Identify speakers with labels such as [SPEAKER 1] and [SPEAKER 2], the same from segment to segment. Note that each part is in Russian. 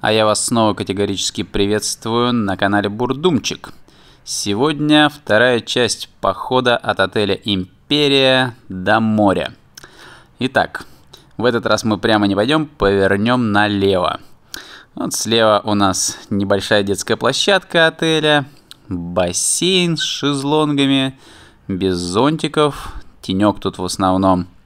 [SPEAKER 1] А я вас снова категорически приветствую на канале Бурдумчик. Сегодня вторая часть похода от отеля Империя до моря. Итак, в этот раз мы прямо не пойдем, повернем налево. Вот слева у нас небольшая детская площадка отеля, бассейн с шезлонгами, без зонтиков, тенек тут в основном –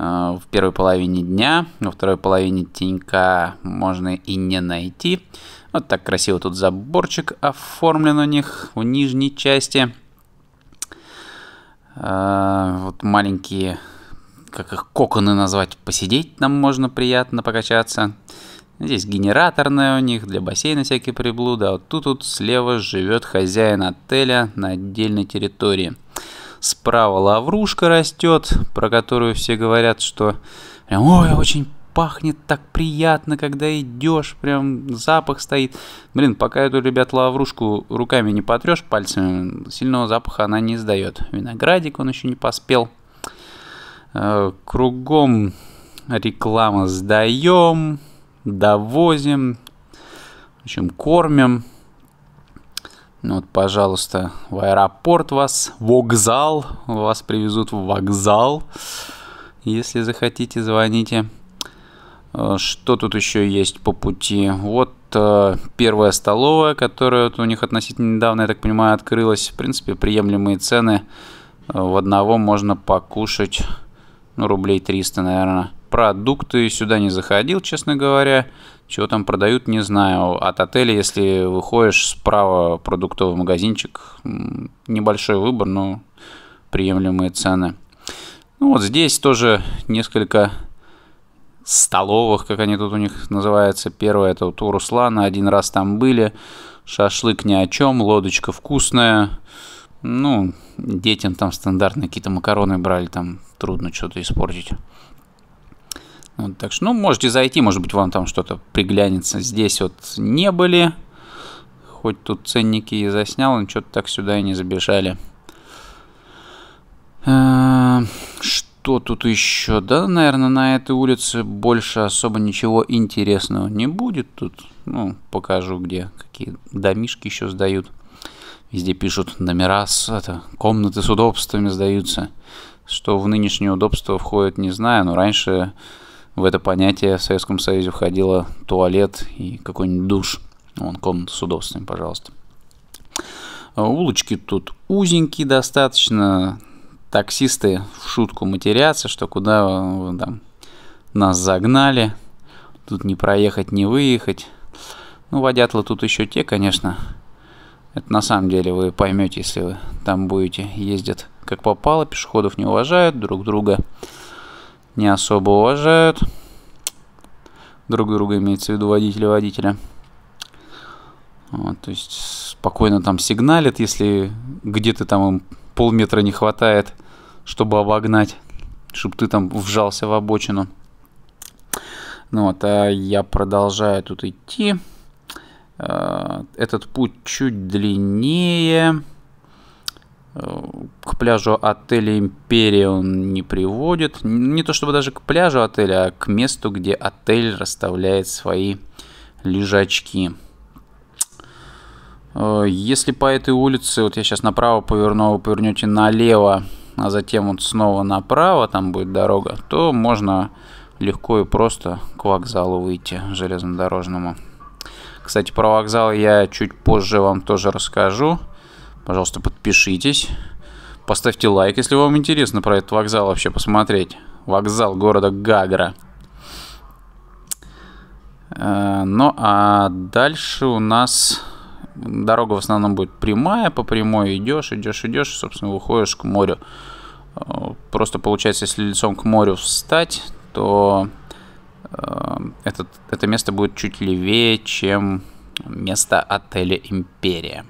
[SPEAKER 1] Э, в первой половине дня, во второй половине тенька можно и не найти. Вот так красиво тут заборчик оформлен у них в нижней части. Э, вот маленькие, как их коконы назвать, посидеть нам можно приятно покачаться. Здесь генераторная у них, для бассейна всякие приблуды. А вот тут, тут слева живет хозяин отеля на отдельной территории – Справа лаврушка растет, про которую все говорят, что ой, очень пахнет так приятно, когда идешь, прям запах стоит. Блин, пока эту, ребят, лаврушку руками не потрешь пальцами, сильного запаха она не издает. Виноградик он еще не поспел. Э, кругом реклама сдаем, довозим, в общем, кормим. Ну вот, пожалуйста, в аэропорт вас, вокзал, вас привезут в вокзал. Если захотите, звоните. Э, что тут еще есть по пути? Вот э, первая столовая, которая у них относительно недавно, я так понимаю, открылась. В принципе, приемлемые цены. Э, в одного можно покушать, ну, рублей 300, наверное продукты сюда не заходил, честно говоря. Чего там продают, не знаю. От отеля, если выходишь справа продуктовый магазинчик, небольшой выбор, но приемлемые цены. Ну вот здесь тоже несколько столовых, как они тут у них называются. Первое это вот у Руслана, один раз там были. Шашлык ни о чем, лодочка вкусная. Ну, детям там стандартные какие-то макароны брали, там трудно что-то испортить. Вот, так что, ну, можете зайти, может быть, вам там что-то приглянется. Здесь вот не были. Хоть тут ценники и заснял, но что-то так сюда и не забежали. Э, что тут еще? Да, наверное, на этой улице больше особо ничего интересного не будет тут. Ну, покажу, где какие домишки еще сдают. Везде пишут номера, это, комнаты с удобствами сдаются. Что в нынешнее удобство входит, не знаю, но раньше в это понятие в Советском Союзе входило туалет и какой-нибудь душ. Вон, комната с удобством, пожалуйста. А, улочки тут узенькие достаточно. Таксисты в шутку матерятся, что куда там, нас загнали. Тут не проехать, не выехать. Ну, водятлы тут еще те, конечно. Это на самом деле вы поймете, если вы там будете. Ездят как попало, пешеходов не уважают друг друга не особо уважают друг друга, имеется в виду водителя водителя. Вот, то есть спокойно там сигналит, если где-то там им полметра не хватает, чтобы обогнать, чтобы ты там вжался в обочину. Ну вот, а я продолжаю тут идти. Э, этот путь чуть длиннее. Э, к пляжу отеля Империя он не приводит. Не то чтобы даже к пляжу отеля, а к месту, где отель расставляет свои лежачки. Э, если по этой улице, вот я сейчас направо поверну, вы повернете налево, а затем вот снова направо, там будет дорога, то можно легко и просто к вокзалу выйти железнодорожному. Кстати, про вокзал я чуть позже вам тоже расскажу. Пожалуйста, подпишитесь. Поставьте лайк, если вам интересно про этот вокзал вообще посмотреть. Вокзал города Гагра. Э, ну а дальше у нас дорога в основном будет прямая, по прямой идешь, идешь, идешь, собственно, выходишь к морю. Э, просто получается, если лицом к морю встать, то э, этот, это место будет чуть левее, чем место отеля Империя.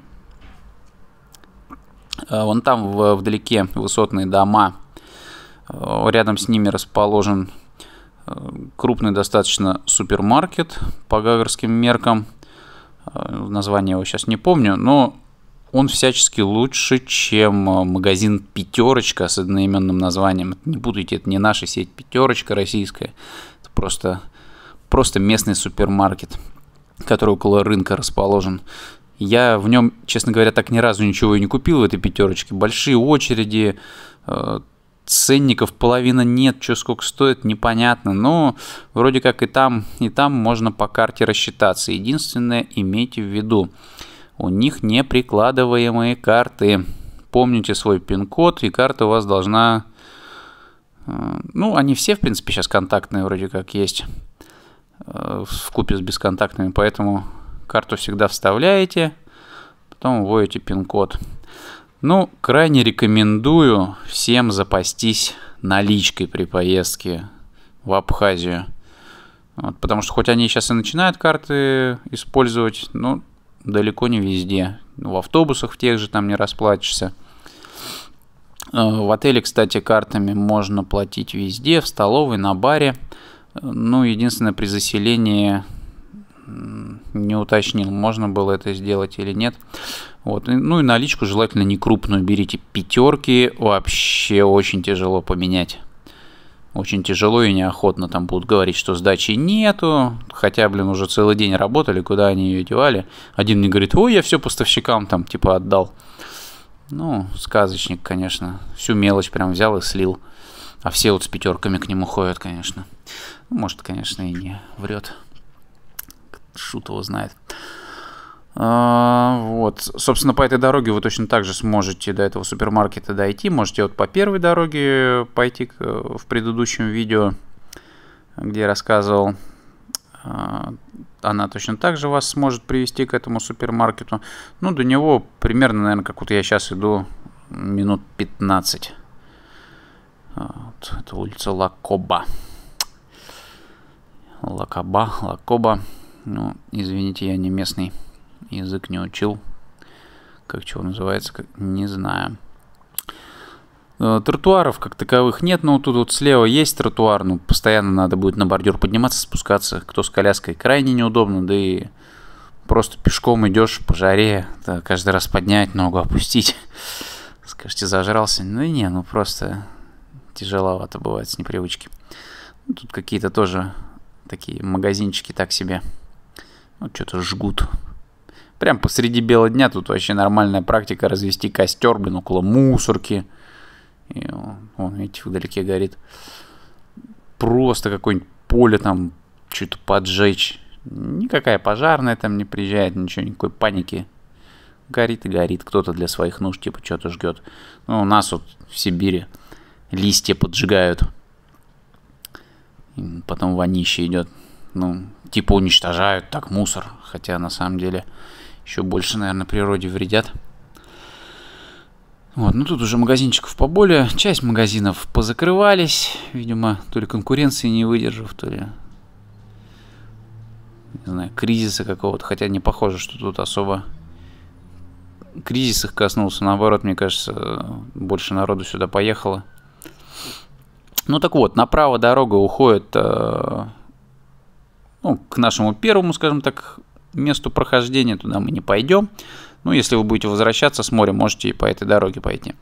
[SPEAKER 1] Э, вон там вдалеке высотные дома. Э, рядом с ними расположен э, крупный достаточно супермаркет по гагарским меркам. Название его сейчас не помню, но он всячески лучше, чем магазин «Пятерочка» с одноименным названием. Не путайте, это не наша сеть «Пятерочка» российская. Это просто, просто местный супермаркет, который около рынка расположен. Я в нем, честно говоря, так ни разу ничего и не купил в этой пятерочке. Большие очереди, э, ценников половина нет, что сколько стоит, непонятно. Но вроде как и там, и там можно по карте рассчитаться. Единственное, имейте в виду, у них не прикладываемые карты. Помните свой пин-код, и карта у вас должна... Э, ну, они все, в принципе, сейчас контактные вроде как есть э, в купе с бесконтактными, поэтому Карту всегда вставляете, потом вводите пин-код. Ну, крайне рекомендую всем запастись наличкой при поездке в Абхазию. Вот, потому что хоть они сейчас и начинают карты использовать, но далеко не везде. В автобусах в тех же там не расплачешься. Э, в отеле, кстати, картами можно платить везде, в столовой, на баре. Э, ну, единственное, при заселении не уточнил, можно было это сделать или нет. Вот. Ну и наличку желательно не крупную берите. Пятерки вообще очень тяжело поменять. Очень тяжело и неохотно там будут говорить, что сдачи нету, хотя, блин, уже целый день работали, куда они ее девали. Один мне говорит, ой, я все поставщикам там типа отдал. Ну, сказочник, конечно, всю мелочь прям взял и слил. А все вот с пятерками к нему ходят, конечно. Ну, может, конечно, и не врет шут его знает. А, вот, собственно, по этой дороге вы точно так же сможете до этого супермаркета дойти. Можете вот по первой дороге пойти в предыдущем видео, где я рассказывал. А, она точно так же вас сможет привести к этому супермаркету. Ну, до него примерно, наверное, как вот я сейчас иду, минут 15. А, вот, это улица Лакоба. Лакоба, Лакоба. Ну, извините, я не местный. Язык не учил. Как чего называется, как... не знаю. Э, тротуаров как таковых нет, но тут вот слева есть тротуар, ну постоянно надо будет на бордюр подниматься, спускаться, кто с коляской, крайне неудобно, да и просто пешком идешь по жаре, да, каждый раз поднять ногу, опустить. Скажете, зажрался? Ну не, ну просто тяжеловато бывает с непривычки. Тут какие-то тоже такие магазинчики так себе. Вот ну, что-то жгут. Прям посреди бела дня тут вообще нормальная практика развести костер, блин, около мусорки. И он, видите, вдалеке горит. Просто какое-нибудь поле там что-то поджечь. Никакая пожарная там не приезжает, ничего, никакой паники. Горит и горит. Кто-то для своих нужд типа что-то жгет. Ну, у нас вот в Сибири листья поджигают. И потом вонище идет. Ну, типа уничтожают так мусор, хотя на самом деле еще больше, наверное, природе вредят. Вот, ну тут уже магазинчиков поболее, часть магазинов позакрывались, видимо, то ли конкуренции не выдержав, то ли, не знаю, кризиса какого-то, хотя не похоже, что тут особо кризис их коснулся, наоборот, мне кажется, больше народу сюда поехало. Ну так вот, направо дорога уходит э, ну, к нашему первому, скажем так, месту прохождения, туда мы не пойдем. Ну, если вы будете возвращаться с моря, можете и по этой дороге пойти.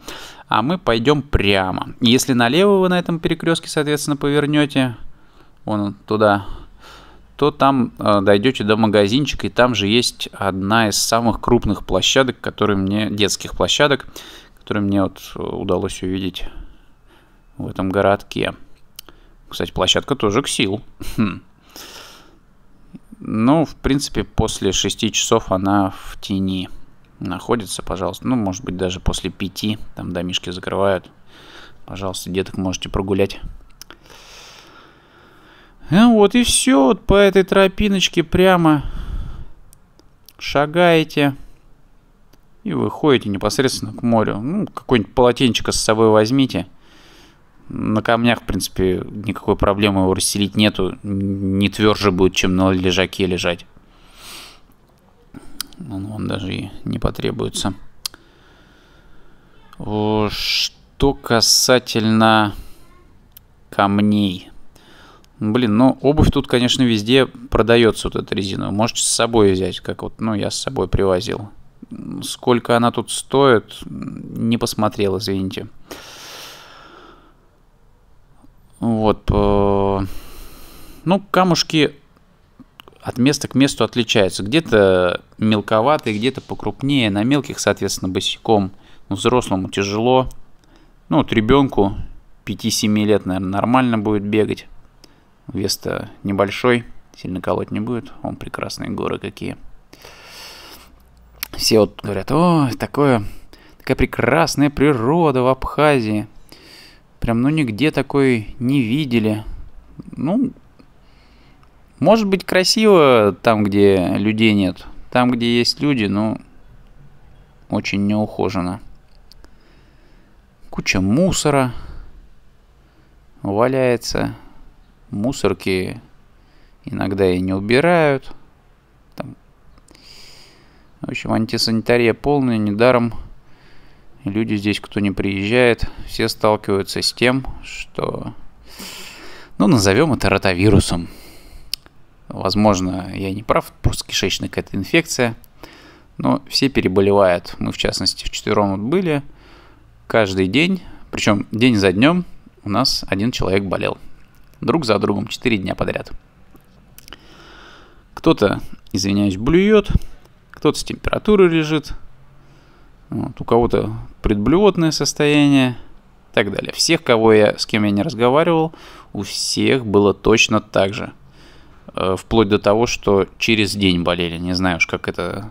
[SPEAKER 1] А мы пойдем прямо. Если налево вы на этом перекрестке, соответственно, повернете, вон туда, то там э, дойдете до магазинчика, и там же есть одна из самых крупных площадок, которые мне, детских площадок, которые мне вот э, удалось увидеть в этом городке. Кстати, площадка тоже к сил. Хм. Ну, в принципе, после 6 часов она в тени находится, пожалуйста. Ну, может быть, даже после 5, там домишки закрывают. Пожалуйста, деток можете прогулять. Ну, вот и все, вот по этой тропиночке прямо шагаете и выходите непосредственно к морю. Ну, какое-нибудь полотенчико с собой возьмите – на камнях, в принципе, никакой проблемы его расселить нету. Не тверже будет, чем на лежаке лежать. Он, он даже и не потребуется. что касательно камней. Блин, ну обувь тут, конечно, везде продается вот эта резина. Можете с собой взять, как вот, ну, я с собой привозил. Сколько она тут стоит, не посмотрел, извините. Извините. Вот. Э, ну, камушки от места к месту отличаются. Где-то мелковатые, где-то покрупнее. На мелких, соответственно, босиком. взрослому тяжело. Ну, вот ребенку 5-7 лет, наверное, нормально будет бегать. Вес-то небольшой, сильно колоть не будет. Он прекрасные горы какие. Все вот говорят, о, такое, такая прекрасная природа в Абхазии. Прям, ну, нигде такой не видели. Ну, может быть, красиво там, где людей нет. Там, где есть люди, ну, очень неухоженно. Куча мусора валяется. Мусорки иногда и не убирают. Там. В общем, антисанитария полная, недаром люди здесь, кто не приезжает, все сталкиваются с тем, что, ну, назовем это ротавирусом. Возможно, я не прав, просто кишечная какая-то инфекция. Но все переболевают. Мы, в частности, в четвером были. Каждый день, причем день за днем, у нас один человек болел. Друг за другом, четыре дня подряд. Кто-то, извиняюсь, блюет, кто-то с температурой лежит, вот, у кого-то предблювотное состояние и так далее. Всех, кого я, с кем я не разговаривал, у всех было точно так же. Э, вплоть до того, что через день болели. Не знаю уж, как это,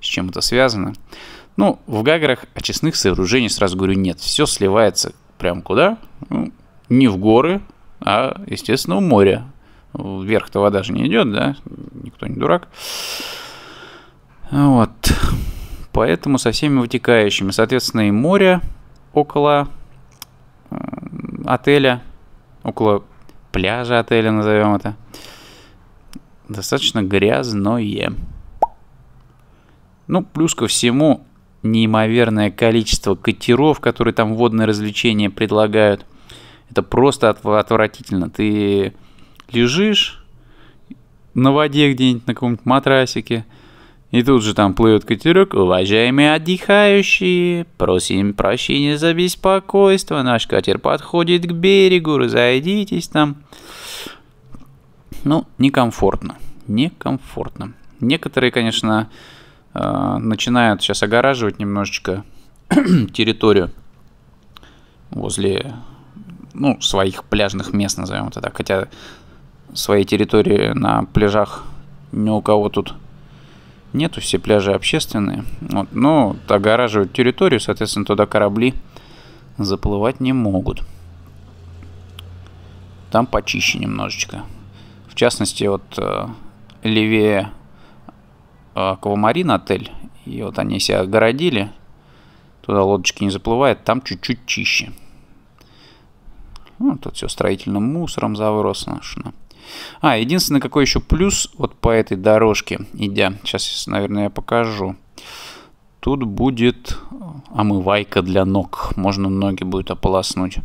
[SPEAKER 1] с чем это связано. Ну, в Гаграх очистных сооружений, сразу говорю, нет. Все сливается прям куда? Ну, не в горы, а, естественно, в море. Вверх-то вода же не идет, да? Никто не дурак. Вот. Поэтому со всеми вытекающими. Соответственно, и море около э, отеля, около пляжа отеля, назовем это. Достаточно грязное. Ну, плюс ко всему, неимоверное количество катеров, которые там водные развлечения предлагают. Это просто отвратительно. Ты лежишь на воде где-нибудь, на каком-нибудь матрасике, и тут же там плывет катерок. Уважаемые отдыхающие, просим прощения за беспокойство. Наш катер подходит к берегу, разойдитесь там. Ну, некомфортно. Некомфортно. Некоторые, конечно, э, начинают сейчас огораживать немножечко территорию возле, ну, своих пляжных мест, назовем это так. Хотя своей территории на пляжах ни у кого тут нету, все пляжи общественные. Вот, но огораживают территорию, соответственно, туда корабли заплывать не могут. Там почище немножечко. В частности, вот э, левее э, Аквамарин отель, и вот они себя огородили, туда лодочки не заплывают, там чуть-чуть чище. Ну, тут все строительным мусором забросано, а, единственное какой еще плюс вот по этой дорожке, идя, сейчас, наверное, я покажу. Тут будет э, омывайка для ног, можно ноги будет ополоснуть.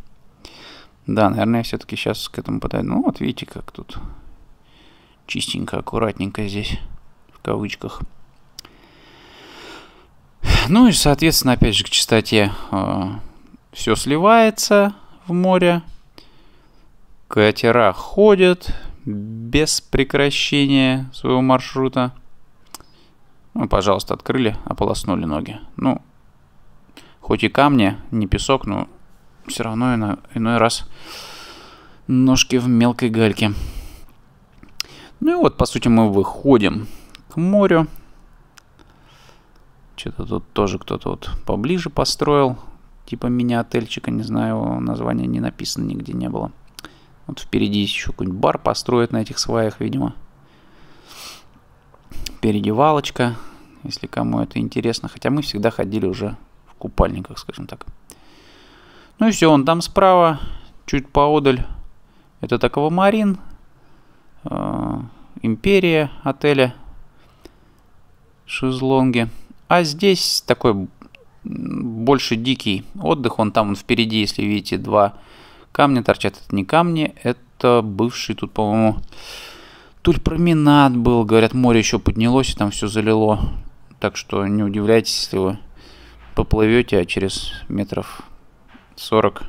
[SPEAKER 1] Да, наверное, я все-таки сейчас к этому подойду. Ну, вот видите, как тут чистенько, аккуратненько здесь, в кавычках. Ну и, соответственно, опять же, к чистоте э, все сливается в море. Катера ходят, без прекращения своего маршрута. Ну, пожалуйста, открыли, ополоснули ноги. Ну, хоть и камни, не песок, но все равно иной, иной раз ножки в мелкой гальке. Ну и вот, по сути, мы выходим к морю. Что-то тут тоже кто-то вот поближе построил. Типа мини-отельчика, не знаю, название не написано, нигде не было. Вот впереди еще какой-нибудь бар построят на этих сваях, видимо. Передевалочка, если кому это интересно. Хотя мы всегда ходили уже в купальниках, скажем так. Ну и все, он там справа, чуть поодаль. Этот аквамарин, э, империя отеля, шезлонги. А здесь такой больше дикий отдых. Он там он впереди, если видите, два Камни торчат, это не камни, это бывший тут, по-моему, тут был. Говорят, море еще поднялось и там все залило. Так что не удивляйтесь, если вы поплывете, а через метров 40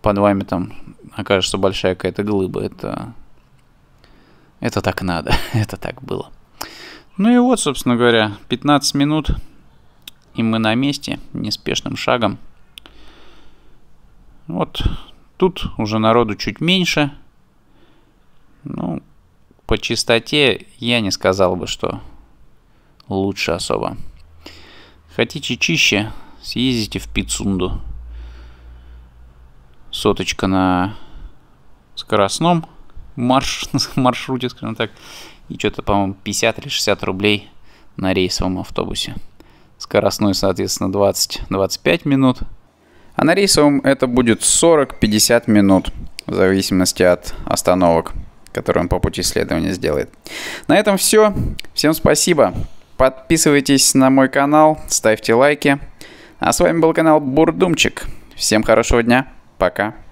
[SPEAKER 1] под вами там окажется большая какая-то глыба. Это, это так надо, это так было. Ну и вот, собственно говоря, 15 минут, и мы на месте, неспешным шагом. Вот тут уже народу чуть меньше. Ну, по чистоте я не сказал бы, что лучше особо. Хотите чище, съездите в Пицунду. Соточка на скоростном марш, маршруте, скажем так. И что-то, по-моему, 50 или 60 рублей на рейсовом автобусе. Скоростной, соответственно, 20-25 минут – а на рейсовом это будет 40-50 минут, в зависимости от остановок, которые он по пути исследования сделает. На этом все. Всем спасибо. Подписывайтесь на мой канал, ставьте лайки. А с вами был канал Бурдумчик. Всем хорошего дня. Пока.